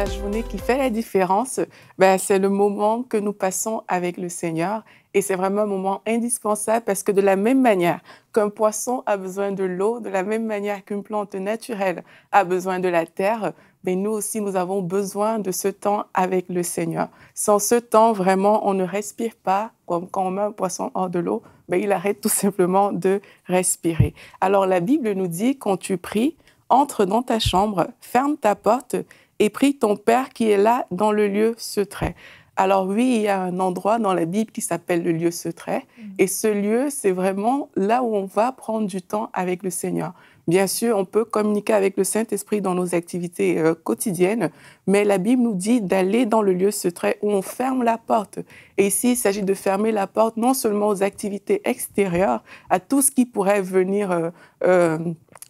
la journée qui fait la différence, ben, c'est le moment que nous passons avec le Seigneur. Et c'est vraiment un moment indispensable parce que de la même manière qu'un poisson a besoin de l'eau, de la même manière qu'une plante naturelle a besoin de la terre, mais ben, nous aussi, nous avons besoin de ce temps avec le Seigneur. Sans ce temps, vraiment, on ne respire pas, comme quand on met un poisson hors de l'eau, mais ben, il arrête tout simplement de respirer. Alors la Bible nous dit, quand tu pries, entre dans ta chambre, ferme ta porte et prie ton Père qui est là dans le lieu secret. Alors oui, il y a un endroit dans la Bible qui s'appelle le lieu secret. Mm. Et ce lieu, c'est vraiment là où on va prendre du temps avec le Seigneur. Bien sûr, on peut communiquer avec le Saint-Esprit dans nos activités euh, quotidiennes, mais la Bible nous dit d'aller dans le lieu secret où on ferme la porte. Et ici, il s'agit de fermer la porte non seulement aux activités extérieures, à tout ce qui pourrait venir... Euh, euh,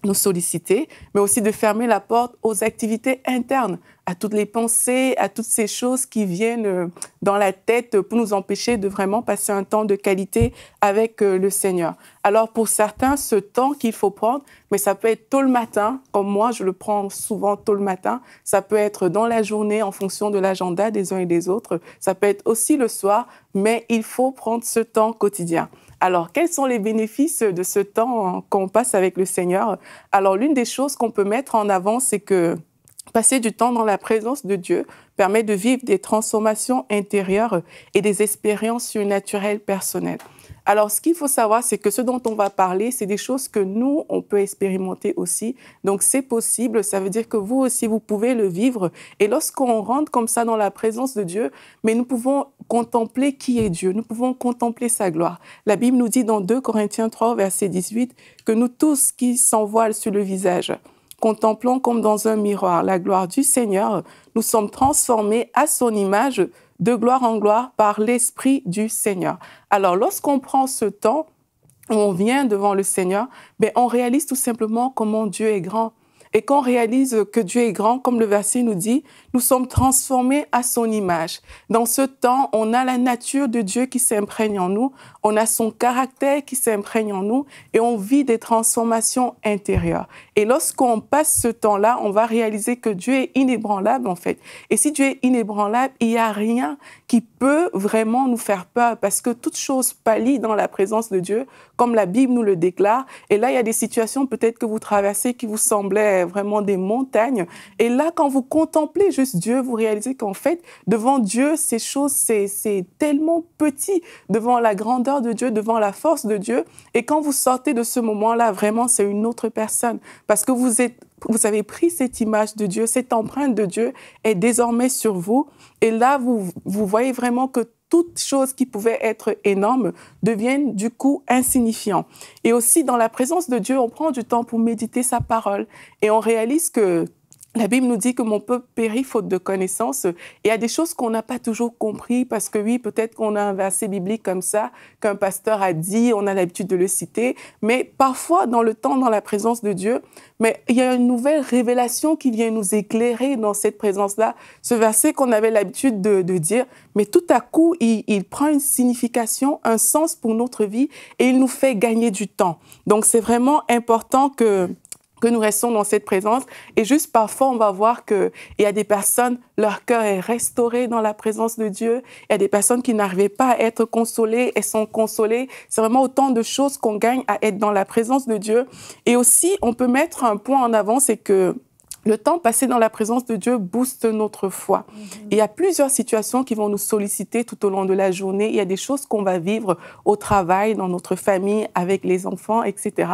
nous solliciter, mais aussi de fermer la porte aux activités internes à toutes les pensées, à toutes ces choses qui viennent euh, dans la tête pour nous empêcher de vraiment passer un temps de qualité avec euh, le Seigneur. Alors pour certains, ce temps qu'il faut prendre, mais ça peut être tôt le matin, comme moi je le prends souvent tôt le matin, ça peut être dans la journée en fonction de l'agenda des uns et des autres, ça peut être aussi le soir, mais il faut prendre ce temps quotidien. Alors, quels sont les bénéfices de ce temps hein, qu'on passe avec le Seigneur Alors, l'une des choses qu'on peut mettre en avant, c'est que Passer du temps dans la présence de Dieu permet de vivre des transformations intérieures et des expériences surnaturelles personnelles. Alors, ce qu'il faut savoir, c'est que ce dont on va parler, c'est des choses que nous, on peut expérimenter aussi. Donc, c'est possible. Ça veut dire que vous aussi, vous pouvez le vivre. Et lorsqu'on rentre comme ça dans la présence de Dieu, mais nous pouvons contempler qui est Dieu. Nous pouvons contempler sa gloire. La Bible nous dit dans 2 Corinthiens 3, verset 18, que nous tous qui s'envoilent sur le visage, Contemplons comme dans un miroir la gloire du Seigneur, nous sommes transformés à son image de gloire en gloire par l'Esprit du Seigneur. Alors lorsqu'on prend ce temps, on vient devant le Seigneur, ben, on réalise tout simplement comment Dieu est grand et qu'on réalise que Dieu est grand, comme le verset nous dit, nous sommes transformés à son image. Dans ce temps, on a la nature de Dieu qui s'imprègne en nous, on a son caractère qui s'imprègne en nous et on vit des transformations intérieures. Et lorsqu'on passe ce temps-là, on va réaliser que Dieu est inébranlable en fait. Et si Dieu est inébranlable, il n'y a rien qui peut vraiment nous faire peur parce que toute chose pâlit dans la présence de Dieu, comme la Bible nous le déclare. Et là, il y a des situations peut-être que vous traversez qui vous semblaient vraiment des montagnes. Et là, quand vous contemplez juste Dieu, vous réalisez qu'en fait, devant Dieu, ces choses, c'est tellement petit devant la grandeur de Dieu, devant la force de Dieu. Et quand vous sortez de ce moment-là, vraiment, c'est une autre personne. Parce que vous êtes vous avez pris cette image de Dieu, cette empreinte de Dieu est désormais sur vous. Et là, vous, vous voyez vraiment que toutes choses qui pouvaient être énormes deviennent du coup insignifiantes. Et aussi, dans la présence de Dieu, on prend du temps pour méditer sa parole et on réalise que la Bible nous dit que mon peuple périt faute de connaissances. Et il y a des choses qu'on n'a pas toujours compris parce que oui, peut-être qu'on a un verset biblique comme ça qu'un pasteur a dit, on a l'habitude de le citer, mais parfois dans le temps, dans la présence de Dieu, mais il y a une nouvelle révélation qui vient nous éclairer dans cette présence-là. Ce verset qu'on avait l'habitude de, dire, mais tout à coup, il prend une signification, un sens pour notre vie et il nous fait gagner du temps. Donc c'est vraiment important que que nous restons dans cette présence. Et juste parfois, on va voir qu'il y a des personnes, leur cœur est restauré dans la présence de Dieu. Il y a des personnes qui n'arrivaient pas à être consolées, et sont consolées. C'est vraiment autant de choses qu'on gagne à être dans la présence de Dieu. Et aussi, on peut mettre un point en avant, c'est que le temps passé dans la présence de Dieu booste notre foi. Mhm. Il y a plusieurs situations qui vont nous solliciter tout au long de la journée. Il y a des choses qu'on va vivre au travail, dans notre famille, avec les enfants, etc.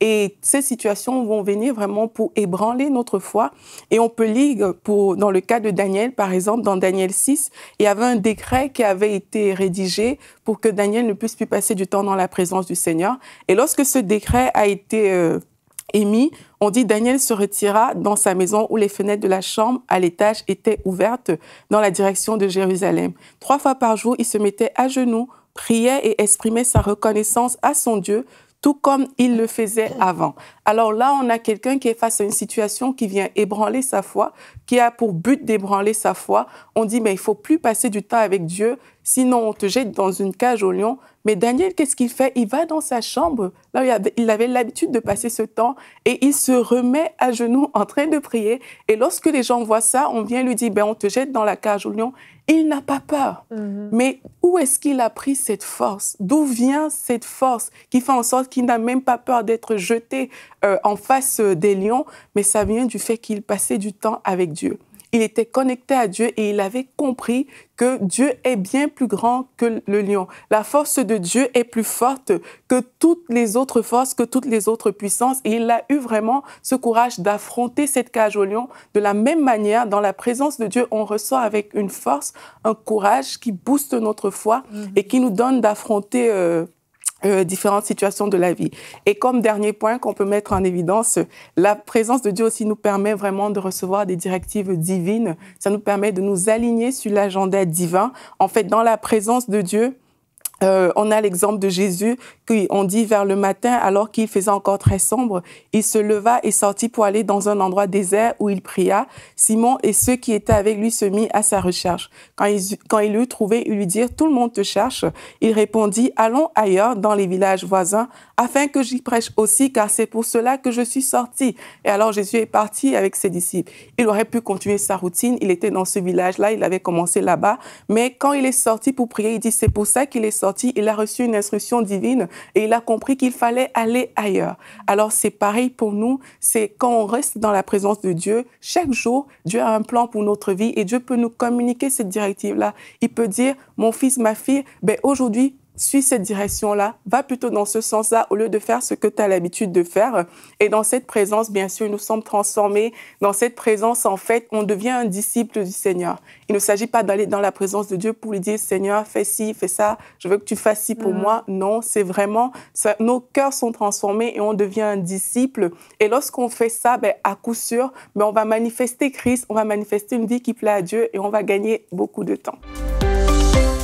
Et ces situations vont venir vraiment pour ébranler notre foi. Et on peut lire, pour, dans le cas de Daniel, par exemple, dans Daniel 6, il y avait un décret qui avait été rédigé pour que Daniel ne puisse plus passer du temps dans la présence du Seigneur. Et lorsque ce décret a été euh, on dit Daniel se retira dans sa maison où les fenêtres de la chambre à l'étage étaient ouvertes dans la direction de Jérusalem. Trois fois par jour, il se mettait à genoux, priait et exprimait sa reconnaissance à son Dieu, tout comme il le faisait avant. Alors là, on a quelqu'un qui est face à une situation qui vient ébranler sa foi, qui a pour but d'ébranler sa foi. On dit, mais il faut plus passer du temps avec Dieu, sinon on te jette dans une cage au lion. Mais Daniel, qu'est-ce qu'il fait Il va dans sa chambre, là où il avait l'habitude de passer ce temps, et il se remet à genoux en train de prier. Et lorsque les gens voient ça, on vient lui dire, ben, on te jette dans la cage au lion. Il n'a pas peur. Mm-hmm. Mais où est-ce qu'il a pris cette force D'où vient cette force qui fait en sorte qu'il n'a même pas peur d'être jeté euh, en face euh, des lions, mais ça vient du fait qu'il passait du temps avec Dieu. Il était connecté à Dieu et il avait compris que Dieu est bien plus grand que le lion. La force de Dieu est plus forte que toutes les autres forces, que toutes les autres puissances. Et il a eu vraiment ce courage d'affronter cette cage au lion. De la même manière, dans la présence de Dieu, on ressort avec une force, un courage qui booste notre foi mhm. et qui nous donne d'affronter... Euh, euh, différentes situations de la vie. Et comme dernier point qu'on peut mettre en évidence, la présence de Dieu aussi nous permet vraiment de recevoir des directives divines. Ça nous permet de nous aligner sur l'agenda divin. En fait, dans la présence de Dieu, euh, on a l'exemple de Jésus qui, on dit vers le matin, alors qu'il faisait encore très sombre, il se leva et sortit pour aller dans un endroit désert où il pria. Simon et ceux qui étaient avec lui se mirent à sa recherche. Quand il, quand il l'eut trouvé, ils lui dirent, tout le monde te cherche. Il répondit, allons ailleurs dans les villages voisins afin que j'y prêche aussi, car c'est pour cela que je suis sorti. Et alors Jésus est parti avec ses disciples. Il aurait pu continuer sa routine. Il était dans ce village-là, il avait commencé là-bas. Mais quand il est sorti pour prier, il dit, c'est pour ça qu'il est sorti il a reçu une instruction divine et il a compris qu'il fallait aller ailleurs. Alors c'est pareil pour nous, c'est quand on reste dans la présence de Dieu, chaque jour, Dieu a un plan pour notre vie et Dieu peut nous communiquer cette directive-là. Il peut dire, mon fils, ma fille, ben, aujourd'hui, suis cette direction-là, va plutôt dans ce sens-là au lieu de faire ce que tu as l'habitude de faire. Et dans cette présence, bien sûr, nous sommes transformés. Dans cette présence, en fait, on devient un disciple du Seigneur. Il ne s'agit pas d'aller dans la présence de Dieu pour lui dire, Seigneur, fais ci, fais ça, je veux que tu fasses ci pour mm. moi. Non, c'est vraiment, nos cœurs sont transformés et on devient un disciple. Et lorsqu'on fait ça, ben, à coup sûr, ben, on va manifester Christ, on va manifester une vie qui plaît à Dieu et on va gagner beaucoup de temps.